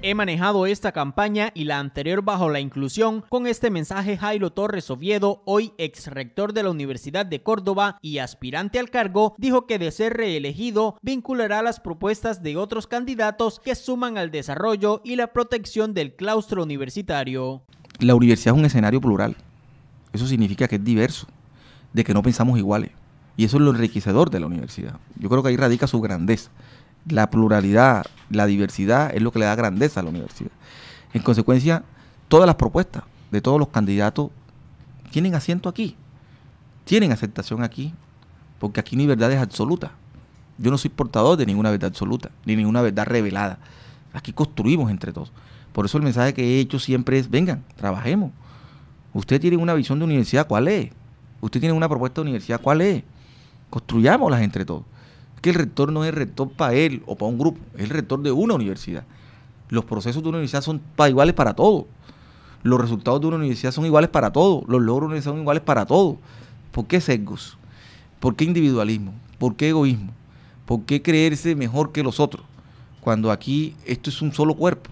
He manejado esta campaña y la anterior bajo la inclusión con este mensaje Jairo Torres Oviedo, hoy ex rector de la Universidad de Córdoba y aspirante al cargo, dijo que de ser reelegido vinculará las propuestas de otros candidatos que suman al desarrollo y la protección del claustro universitario. La universidad es un escenario plural. Eso significa que es diverso, de que no pensamos iguales. Y eso es lo enriquecedor de la universidad. Yo creo que ahí radica su grandeza. La pluralidad la diversidad es lo que le da grandeza a la universidad. En consecuencia, todas las propuestas de todos los candidatos tienen asiento aquí, tienen aceptación aquí, porque aquí ni verdad es absoluta. Yo no soy portador de ninguna verdad absoluta, ni ninguna verdad revelada. Aquí construimos entre todos. Por eso el mensaje que he hecho siempre es, vengan, trabajemos. Usted tiene una visión de universidad, ¿cuál es? Usted tiene una propuesta de universidad, ¿cuál es? Construyámoslas entre todos que el rector no es rector para él o para un grupo, es el rector de una universidad. Los procesos de una universidad son para iguales para todos. Los resultados de una universidad son iguales para todos. Los logros de son iguales para todos. ¿Por qué sesgos? ¿Por qué individualismo? ¿Por qué egoísmo? ¿Por qué creerse mejor que los otros? Cuando aquí esto es un solo cuerpo,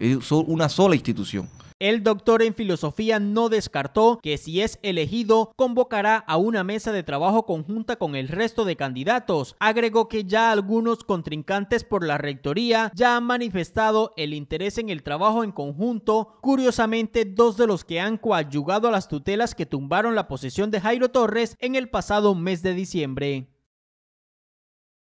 es una sola institución. El doctor en filosofía no descartó que si es elegido, convocará a una mesa de trabajo conjunta con el resto de candidatos. Agregó que ya algunos contrincantes por la rectoría ya han manifestado el interés en el trabajo en conjunto. Curiosamente, dos de los que han coadyugado a las tutelas que tumbaron la posesión de Jairo Torres en el pasado mes de diciembre.